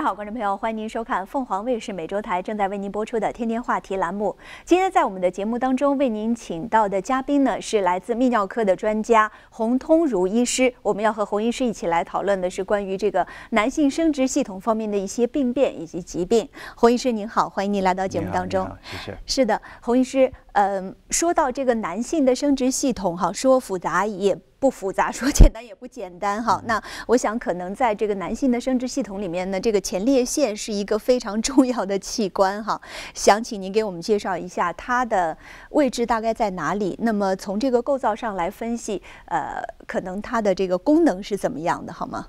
好，观众朋友，欢迎您收看凤凰卫视美洲台正在为您播出的《天天话题》栏目。今天在我们的节目当中，为您请到的嘉宾呢是来自泌尿科的专家洪通如医师。我们要和洪医师一起来讨论的是关于这个男性生殖系统方面的一些病变以及疾病。洪医师您好，欢迎您来到节目当中。谢谢。是的，洪医师。嗯，说到这个男性的生殖系统，哈，说复杂也不复杂，说简单也不简单，哈。那我想，可能在这个男性的生殖系统里面呢，这个前列腺是一个非常重要的器官，哈。想请您给我们介绍一下它的位置大概在哪里？那么从这个构造上来分析，呃，可能它的这个功能是怎么样的，好吗？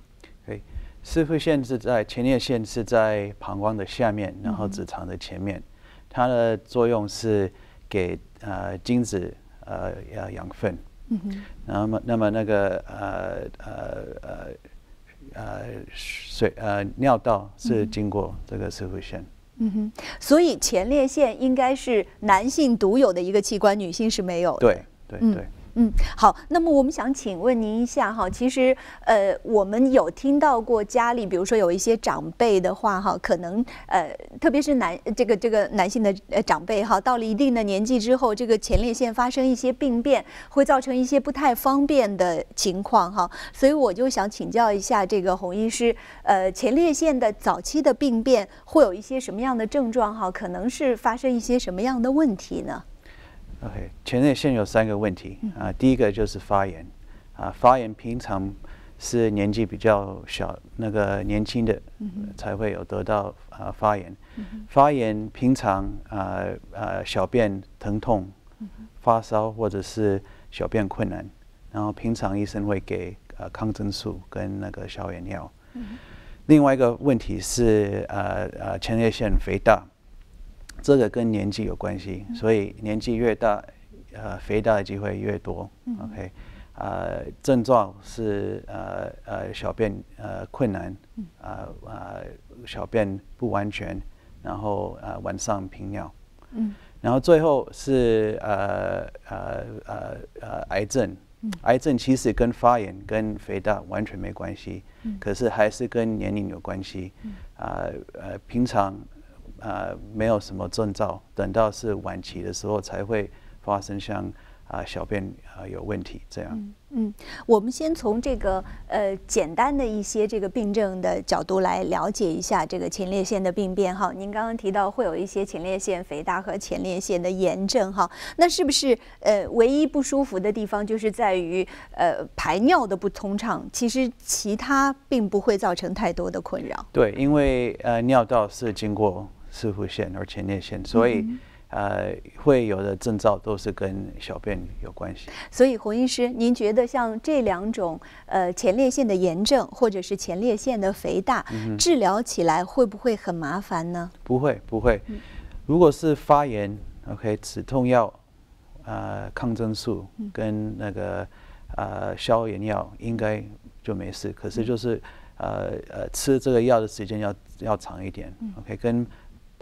哎，是会腺是在前列腺是在膀胱的下面，然后直肠的前面，它的作用是。给呃精子呃养分，嗯哼，那么那么那个呃呃呃呃水呃尿道是经过这个社会腺，嗯哼，所以前列腺应该是男性独有的一个器官，女性是没有的，对对对。嗯，好。那么我们想请问您一下哈，其实呃，我们有听到过家里，比如说有一些长辈的话哈，可能呃，特别是男这个这个男性的呃长辈哈，到了一定的年纪之后，这个前列腺发生一些病变，会造成一些不太方便的情况哈。所以我就想请教一下这个洪医师，呃，前列腺的早期的病变会有一些什么样的症状哈？可能是发生一些什么样的问题呢？OK，前列腺有三个问题啊，第一个就是发炎，啊发炎平常是年纪比较小那个年轻的才会有得到啊发炎，发炎平常啊啊小便疼痛、发烧或者是小便困难，然后平常医生会给呃抗生素跟那个消炎药。另外一个问题是呃呃前列腺肥大。这个跟年纪有关系，所以年纪越大，呃，肥大的机会越多。OK，呃，症状是呃呃小便呃困难，呃呃小便不完全，然后呃晚上频尿，嗯，然后最后是呃呃呃呃癌症，癌症其实跟发炎跟肥大完全没关系，可是还是跟年龄有关系，嗯，啊呃平常。呃，没有什么征兆，等到是晚期的时候才会发生像啊小便啊有问题这样。嗯，我们先从这个呃简单的一些这个病症的角度来了解一下这个前列腺的病变哈。您刚刚提到会有一些前列腺肥大和前列腺的炎症哈，那是不是呃唯一不舒服的地方就是在于呃排尿的不通畅？其实其他并不会造成太多的困扰。对，因为呃尿道是经过。视复腺，而前列腺，所以，呃，会有的症兆都是跟小便有关系。所以，洪医师，您觉得像这两种呃前列腺的炎症，或者是前列腺的肥大，治疗起来会不会很麻烦呢？不会，不会。如果是发炎，OK，止痛药，呃，抗生素跟那个呃消炎药，应该就没事。可是就是呃呃，吃这个药的时间要要长一点。OK，跟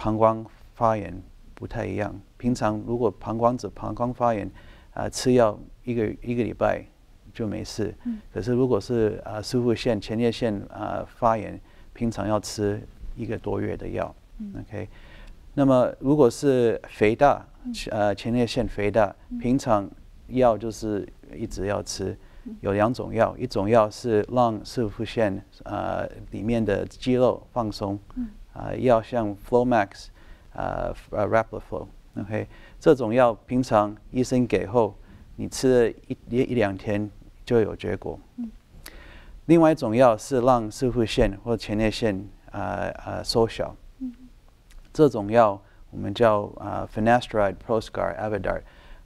膀胱发炎不太一样。平常如果膀胱只膀胱发炎，啊，吃药一个一个礼拜就没事。嗯。可是如果是啊，输腹腺、前列腺啊发炎，平常要吃一个多月的药。嗯。OK。那么如果是肥大，呃，前列腺肥大，平常药就是一直要吃。有两种药，一种药是让输腹腺啊里面的肌肉放松。啊，要像 Flowmax 啊，啊 Rapal Flo，OK，w 这种药平常医生给后，你吃一一两天就有结果。另外一种药是让视复腺或前列腺啊啊缩小，这种药我们叫啊 Finasteride、Proscar、a v i d a r t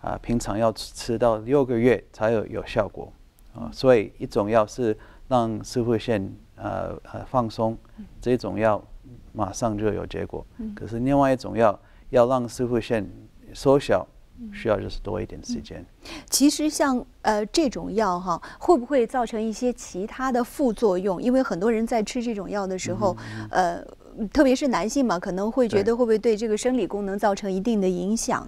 啊平常要吃到六个月才有有效果。啊，所以一种药是让视复腺啊啊放松，这种药。马上就有结果，可是另外一种药要让师傅线缩小，需要就是多一点时间。其实像呃这种药哈，会不会造成一些其他的副作用？因为很多人在吃这种药的时候，呃，特别是男性嘛，可能会觉得会不会对这个生理功能造成一定的影响？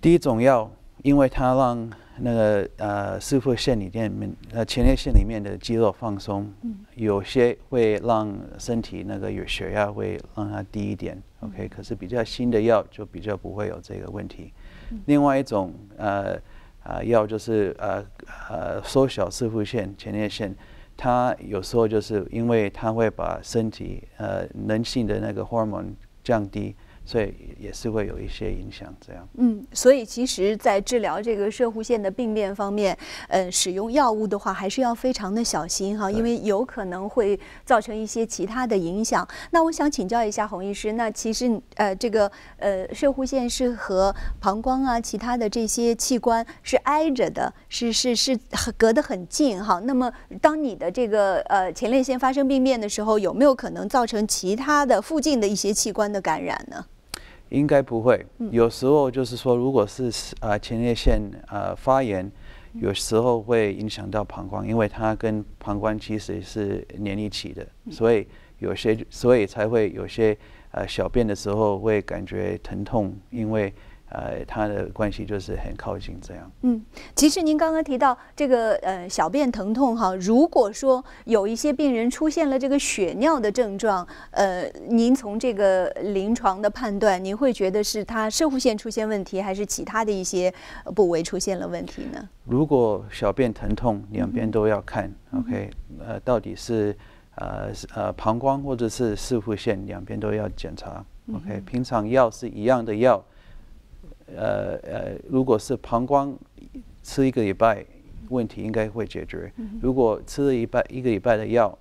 第一种药，因为它让。那个呃，师傅腺里面，呃，前列腺里面的肌肉放松，有些会让身体那个有血压，会让它低一点。OK，可是比较新的药就比较不会有这个问题。另外一种呃啊药就是呃呃，缩小师傅腺、前列腺，它有时候就是因为它会把身体呃人性的那个 hormone 降低。所以也是会有一些影响，这样。嗯，所以其实，在治疗这个射弧腺的病变方面，呃，使用药物的话，还是要非常的小心哈，因为有可能会造成一些其他的影响。那我想请教一下洪医师，那其实呃，这个呃，射弧腺是和膀胱啊、其他的这些器官是挨着的，是是是隔得很近哈。那么，当你的这个呃前列腺发生病变的时候，有没有可能造成其他的附近的一些器官的感染呢？应该不会，有时候就是说，如果是啊前列腺呃发炎，有时候会影响到膀胱，因为它跟膀胱其实是连一起的，所以有些所以才会有些呃小便的时候会感觉疼痛，因为。呃，他的关系就是很靠近这样。嗯，其实您刚刚提到这个呃，小便疼痛哈，如果说有一些病人出现了这个血尿的症状，呃，您从这个临床的判断，您会觉得是他射副腺出现问题，还是其他的一些部位出现了问题呢？如果小便疼痛，两边都要看，OK，呃，到底是呃呃膀胱或者是射副腺，两边都要检查，OK，平常药是一样的药。呃呃，如果是膀胱吃一个礼拜，问题应该会解决。如果吃了一拜一个礼拜的药，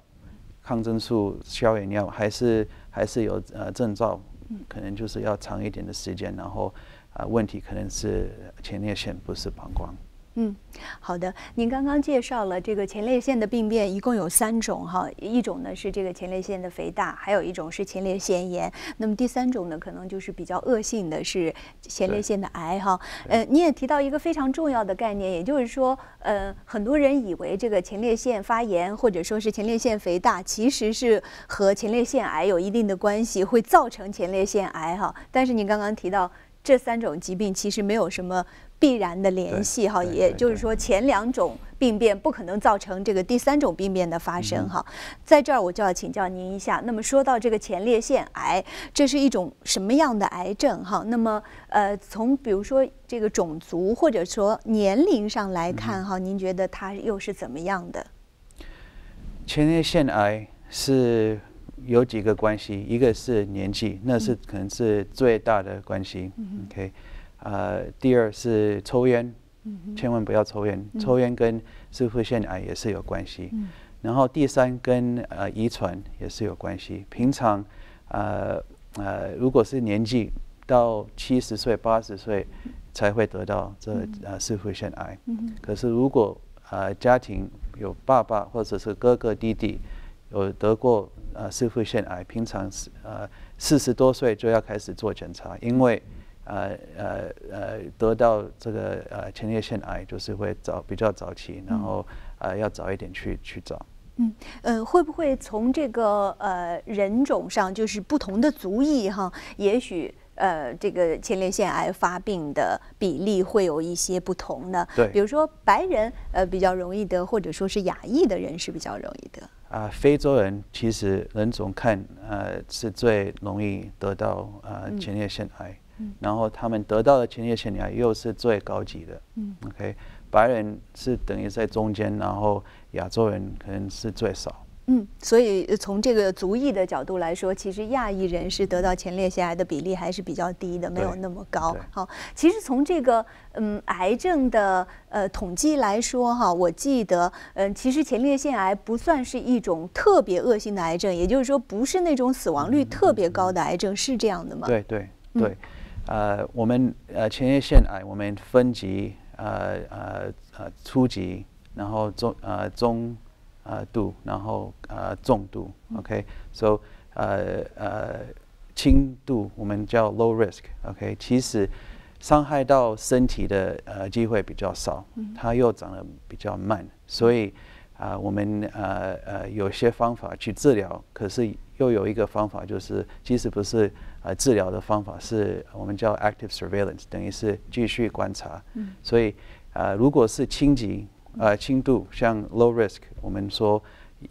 抗生素、消炎药还是还是有呃症状，可能就是要长一点的时间，然后啊问题可能是前列腺不是膀胱。嗯，好的。您刚刚介绍了这个前列腺的病变，一共有三种哈。一种呢是这个前列腺的肥大，还有一种是前列腺炎。那么第三种呢，可能就是比较恶性的是前列腺的癌哈。呃，你也提到一个非常重要的概念，也就是说，呃，很多人以为这个前列腺发炎或者说是前列腺肥大，其实是和前列腺癌有一定的关系，会造成前列腺癌哈。但是您刚刚提到。这三种疾病其实没有什么必然的联系哈，也就是说前两种病变不可能造成这个第三种病变的发生哈。在这儿我就要请教您一下，那么说到这个前列腺癌，这是一种什么样的癌症哈？那么呃，从比如说这个种族或者说年龄上来看哈，您觉得它又是怎么样的？前列腺癌是。有几个关系，一个是年纪，那是可能是最大的关系。OK，呃，第二是抽烟，千万不要抽烟，抽烟跟是会腺癌也是有关系。然后第三跟呃遗传也是有关系。平常呃呃，如果是年纪到七十岁、八十岁才会得到这呃是会腺癌，可是如果呃家庭有爸爸或者是哥哥弟弟。有得过呃，输肺腺癌，平常是呃四十多岁就要开始做检查，因为，呃呃呃，得到这个呃前列腺癌就是会早比较早期，然后呃要早一点去去找。嗯嗯，会不会从这个呃人种上，就是不同的族裔哈，也许呃这个前列腺癌发病的比例会有一些不同呢？对，比如说白人呃比较容易得，或者说是亚裔的人是比较容易得。啊，非洲人其实人种看，呃，是最容易得到呃前列腺癌，然后他们得到的前列腺癌又是最高级的。OK，白人是等于在中间，然后亚洲人可能是最少。嗯，所以从这个族裔的角度来说，其实亚裔人士得到前列腺癌的比例还是比较低的，没有那么高。好，其实从这个嗯癌症的呃统计来说哈，我记得嗯，其实前列腺癌不算是一种特别恶性的癌症，也就是说不是那种死亡率特别高的癌症，是这样的吗？对对对，呃，我们呃前列腺癌我们分级呃呃呃初级，然后中呃中。啊，度然后啊，重度，OK，s o 呃呃，轻度我们叫 low risk，OK，其实伤害到身体的呃机会比较少，它又长得比较慢，所以啊，我们呃呃有些方法去治疗，可是又有一个方法就是，即使不是啊治疗的方法，是我们叫 active surveillance，等于是继续观察，所以呃，如果是轻疾。呃，轻度像 low risk，我们说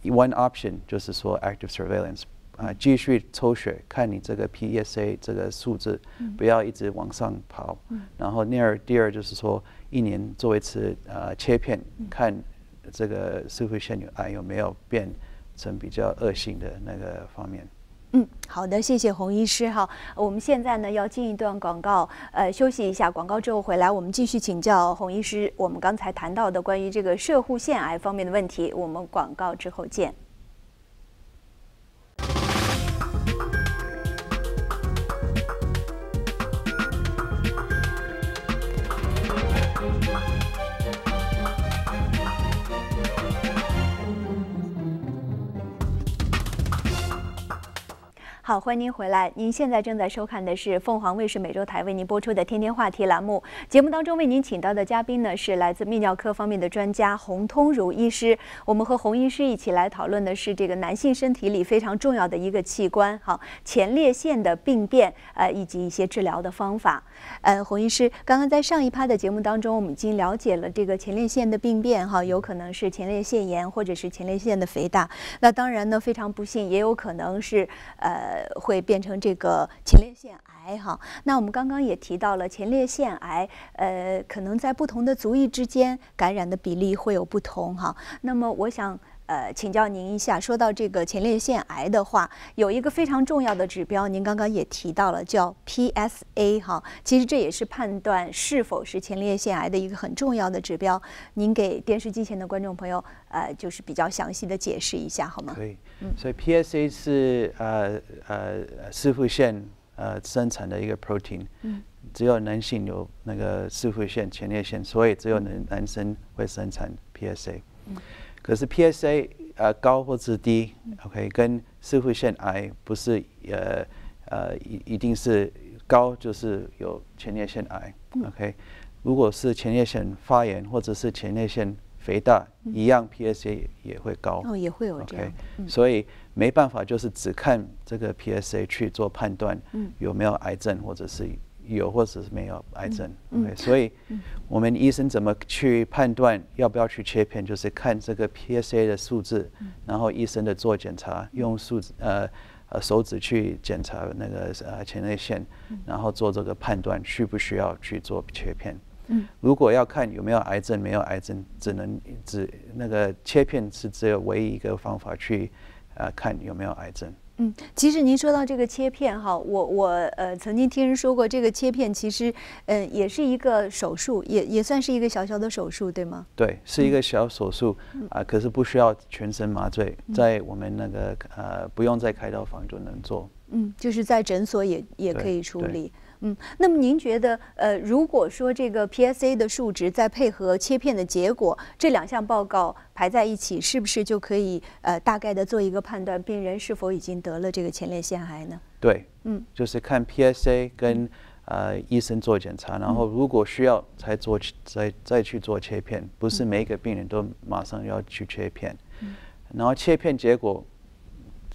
one option 就是说 active surveillance，啊，继续抽血看你这个 PSA 这个数字不要一直往上跑，然后第二第二就是说一年做一次呃切片看这个 e 腺瘤癌有没有变成比较恶性的那个方面。嗯，好的，谢谢洪医师哈。我们现在呢要进一段广告，呃，休息一下。广告之后回来，我们继续请教洪医师。我们刚才谈到的关于这个射护腺癌方面的问题，我们广告之后见。好，欢迎您回来。您现在正在收看的是凤凰卫视美洲台为您播出的《天天话题》栏目。节目当中为您请到的嘉宾呢，是来自泌尿科方面的专家洪通如医师。我们和洪医师一起来讨论的是这个男性身体里非常重要的一个器官——哈，前列腺的病变呃，以及一些治疗的方法。呃，洪医师，刚刚在上一趴的节目当中，我们已经了解了这个前列腺的病变，哈，有可能是前列腺炎，或者是前列腺的肥大。那当然呢，非常不幸，也有可能是呃。会变成这个前列腺癌哈。那我们刚刚也提到了前列腺癌，呃，可能在不同的族裔之间感染的比例会有不同哈。那么我想。呃，请教您一下，说到这个前列腺癌的话，有一个非常重要的指标，您刚刚也提到了，叫 PSA 哈。其实这也是判断是否是前列腺癌的一个很重要的指标。您给电视机前的观众朋友，呃，就是比较详细的解释一下好吗？可以。嗯，所以 PSA 是呃呃，副腺呃生产的一个 protein。嗯。只有男性有那个副腺前列腺，所以只有男男生会生产 PSA。嗯。可是 PSA 呃高或者是低，OK，跟社会腺癌不是呃呃一一定是高就是有前列腺癌，OK，如果是前列腺发炎或者是前列腺肥大，一样 PSA 也会高。哦，也会有这样，所以没办法就是只看这个 PSA 去做判断有没有癌症或者是。有或者是没有癌症，所以我们医生怎么去判断要不要去切片，就是看这个 PSA 的数字，然后医生的做检查，用数字呃呃手指去检查那个呃前列腺，然后做这个判断，需不需要去做切片。如果要看有没有癌症，没有癌症，只能只那个切片是只有唯一一个方法去。啊，看有没有癌症？嗯，其实您说到这个切片哈，我我呃曾经听人说过，这个切片其实嗯也是一个手术，也也算是一个小小的手术，对吗？对，是一个小手术啊，可是不需要全身麻醉，在我们那个呃不用再开刀房就能做，嗯，就是在诊所也也可以处理。嗯，那么您觉得，呃，如果说这个 PSA 的数值再配合切片的结果，这两项报告排在一起，是不是就可以呃大概的做一个判断，病人是否已经得了这个前列腺癌呢？对，嗯，就是看 PSA 跟呃医生做检查，然后如果需要才做，再再去做切片，不是每一个病人都马上要去切片，嗯、然后切片结果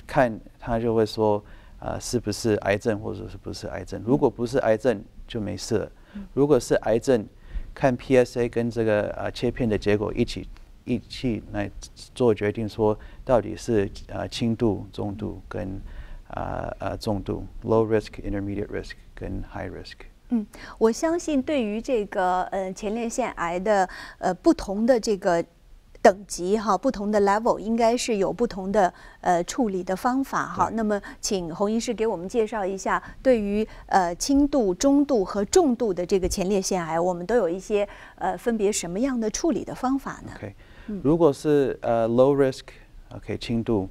看他就会说。啊，是不是癌症或者是不是癌症？如果不是癌症就没事，如果是癌症，看 PSA 跟这个呃切片的结果一起一起来做决定，说到底是呃轻度、中度跟呃呃重度 （low risk、intermediate risk） 跟 high risk。嗯，我相信对于这个呃前列腺癌的呃不同的这个。等级哈，不同的 level 应该是有不同的呃处理的方法哈。那么，请洪医师给我们介绍一下，对于呃轻度、中度和重度的这个前列腺癌，我们都有一些呃分别什么样的处理的方法呢？OK，如果是呃 low risk，OK 轻度，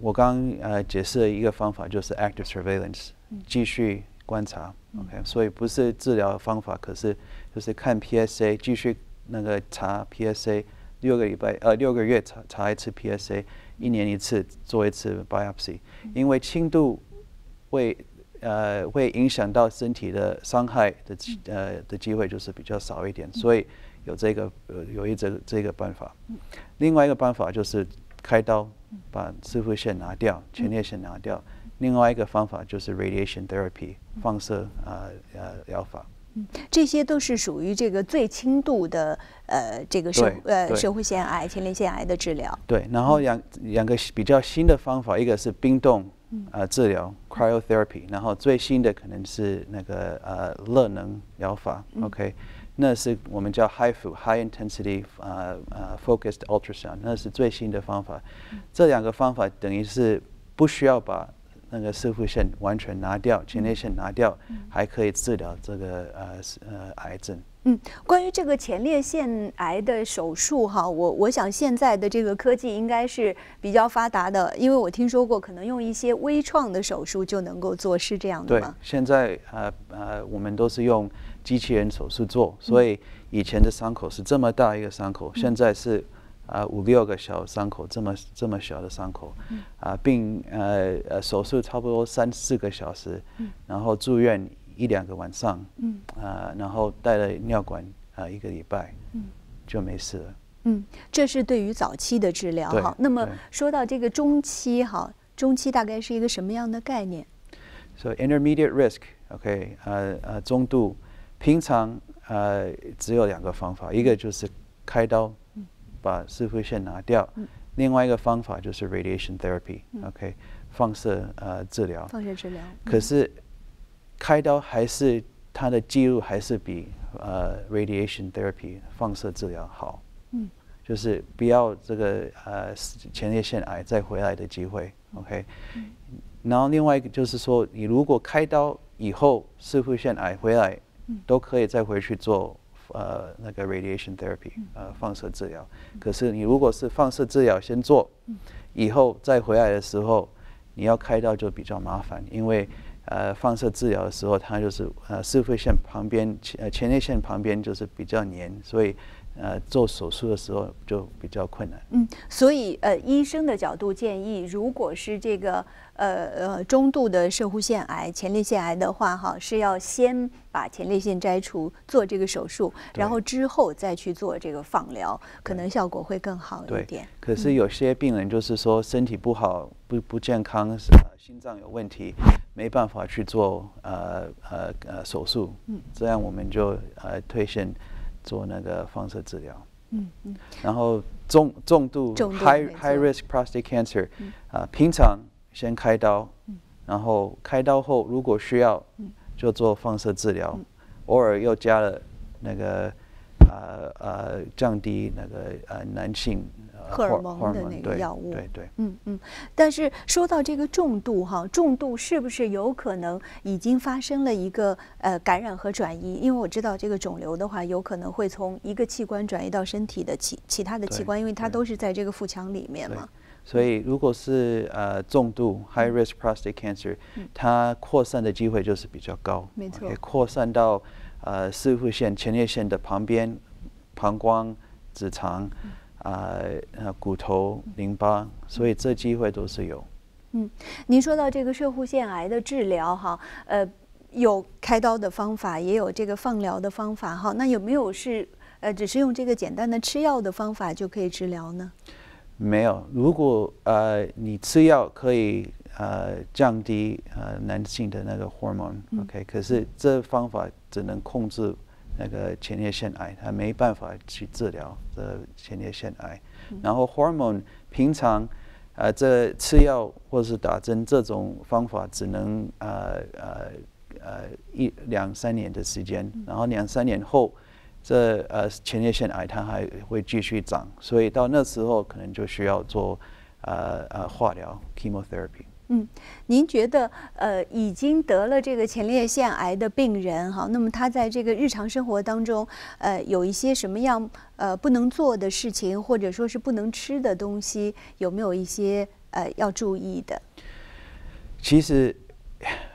我刚呃解释了一个方法就是 active surveillance，继续观察。OK，所以不是治疗方法，可是就是看 PSA，继续那个查 PSA。六个礼拜，呃，六个月查查一次 PSA，一年一次做一次 biopsy，因为轻度，会呃，会影响到身体的伤害的呃，的机会就是比较少一点，所以有这个，呃有一这这个办法。另外一个办法就是开刀，把直复腺拿掉，前列腺拿掉。另外一个方法就是 radiation therapy，放射啊，呃疗法。嗯，这些都是属于这个最轻度的，呃，这个社呃社会腺癌、前列腺癌的治疗。对，然后两两个比较新的方法，一个是冰冻啊治疗 （cryotherapy），然后最新的可能是那个呃热能疗法 （OK），那是我们叫 high f u high intensity 呃，呃 focused ultrasound，那是最新的方法。这两个方法等于是不需要把。那个输尿线完全拿掉，前列腺拿掉，还可以治疗这个呃呃癌症。嗯，关于这个前列腺癌的手术哈，我我想现在的这个科技应该是比较发达的，因为我听说过可能用一些微创的手术就能够做，是这样的吗？对，现在呃呃我们都是用机器人手术做，所以以前的伤口是这么大一个伤口，现在是。啊，五六个小伤口，这么这么小的伤口，啊，并呃呃手术差不多三四个小时，然后住院一两个晚上，啊，然后带了尿管啊一个礼拜，就没事了。嗯，这是对于早期的治疗哈。那么说到这个中期哈，中期大概是一个什么样的概念？So intermediate risk, OK？呃呃，中度，平常呃只有两个方法，一个就是开刀。把视复腺拿掉，另外一个方法就是 radiation therapy，OK，放射呃治疗。放射治疗。可是开刀还是它的记录还是比呃 radiation therapy 放射治疗好，嗯，就是不要这个呃前列腺癌再回来的机会，OK，然后另外一个就是说，你如果开刀以后视复腺癌回来，都可以再回去做。呃，那个 radiation therapy，呃，放射治疗。可是你如果是放射治疗先做，以后再回来的时候，你要开刀就比较麻烦，因为呃，放射治疗的时候，它就是呃，四肺腺旁边，呃，前列腺旁边就是比较黏，所以呃，做手术的时候就比较困难。嗯，所以呃，医生的角度建议，如果是这个。呃呃，中度的射弧腺癌、前列腺癌的话，哈，是要先把前列腺摘除做这个手术，然后之后再去做这个放疗，可能效果会更好一点。可是有些病人就是说身体不好，不不健康，心脏有问题，没办法去做呃呃呃手术，嗯，这样我们就呃推荐做那个放射治疗，嗯嗯，然后重重度 high high risk prostate cancer 啊，平常。先开刀，然后开刀后如果需要，就做放射治疗，偶尔又加了那个呃呃降低那个呃男性荷尔蒙的那个药物，对对，嗯嗯。但是说到这个重度哈，重度是不是有可能已经发生了一个呃感染和转移？因为我知道这个肿瘤的话，有可能会从一个器官转移到身体的其其他的器官，因为它都是在这个腹腔里面嘛。所以，如果是呃重度 high risk prostate cancer，它扩散的机会就是比较高，没错，扩散到呃视护腺、前列腺的旁边、膀胱、直肠、啊呃骨头、淋巴，所以这机会都是有。嗯，您说到这个射护腺癌的治疗哈，呃，有开刀的方法，也有这个放疗的方法哈，那有没有是呃只是用这个简单的吃药的方法就可以治疗呢？没有，如果呃你吃药可以呃降低呃男性的那个 hormone，OK，可是这方法只能控制那个前列腺癌，它没办法去治疗这前列腺癌。然后 hormone 平常呃这吃药或是打针这种方法只能呃呃呃一两三年的时间，然后两三年后。这呃，前列腺癌它还会继续长，所以到那时候可能就需要做呃呃化疗 （chemotherapy）。嗯，您觉得呃，已经得了这个前列腺癌的病人哈，那么他在这个日常生活当中，呃，有一些什么样呃不能做的事情，或者说是不能吃的东西，有没有一些呃要注意的？其实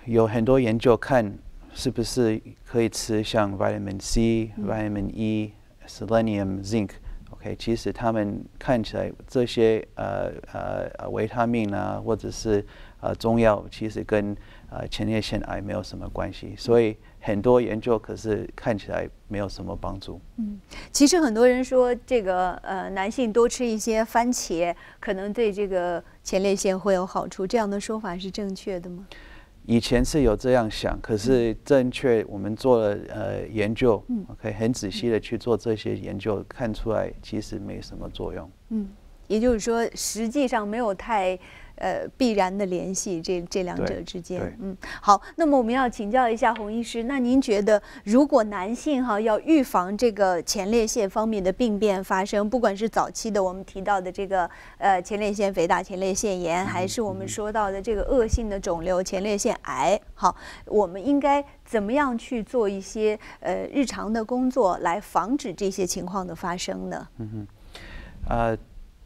有很多研究看。是不是可以吃像 vitamin C、vitamin E、selenium、zinc。o k 其实他们看起来这些呃呃维他命呢，或者是呃中药，其实跟呃前列腺癌没有什么关系。所以很多研究可是看起来没有什么帮助。嗯，其实很多人说这个呃男性多吃一些番茄，可能对这个前列腺会有好处，这样的说法是正确的吗？以前是有这样想，可是正确，我们做了呃研究，OK，很仔细的去做这些研究，看出来其实没什么作用。嗯。也就是说，实际上没有太呃必然的联系，这这两者之间，嗯，好，那么我们要请教一下洪医师，那您觉得，如果男性哈要预防这个前列腺方面的病变发生，不管是早期的我们提到的这个呃前列腺肥大、前列腺炎，还是我们说到的这个恶性的肿瘤前列腺癌，好，我们应该怎么样去做一些呃日常的工作来防止这些情况的发生呢？嗯嗯，呃。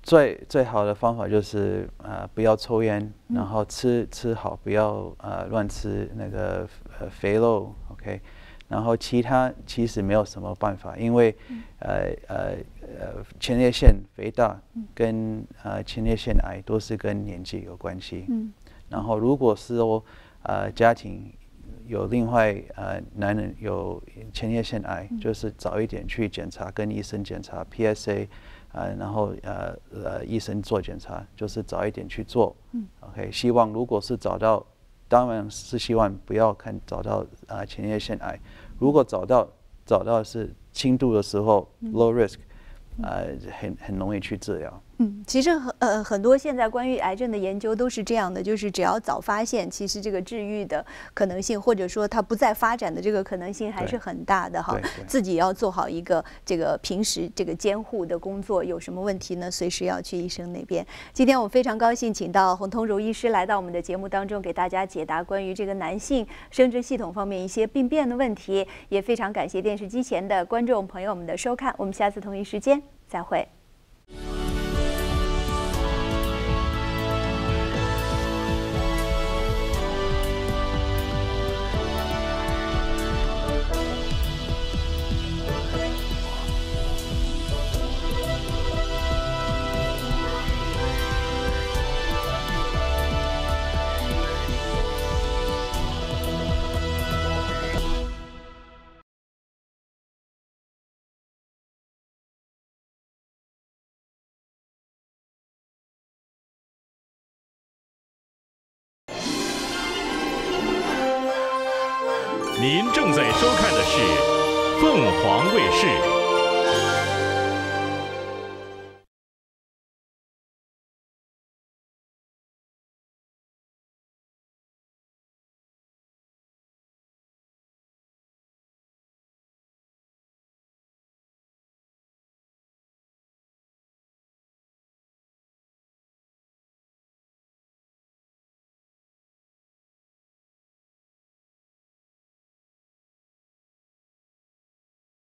最最好的方法就是啊，不要抽烟，然后吃吃好，不要呃乱吃那个呃肥肉，OK。然后其他其实没有什么办法，因为呃呃呃，前列腺肥大跟呃前列腺癌都是跟年纪有关系。然后如果是哦，呃，家庭有另外呃男人有前列腺癌，就是早一点去检查，跟医生检查 PSA。呃，然后呃呃，医生做检查，就是早一点去做。嗯，OK，希望如果是找到，当然是希望不要看找到啊，前列腺癌。如果找到找到是轻度的时候，low risk，呃，很很容易去治疗。嗯，其实很呃很多现在关于癌症的研究都是这样的，就是只要早发现，其实这个治愈的可能性，或者说它不再发展的这个可能性还是很大的哈。自己要做好一个这个平时这个监护的工作，有什么问题呢？随时要去医生那边。今天我们非常高兴，请到洪通如医师来到我们的节目当中，给大家解答关于这个男性生殖系统方面一些病变的问题。也非常感谢电视机前的观众朋友们的收看，我们下次同一时间再会。您正在收看的是凤凰卫视。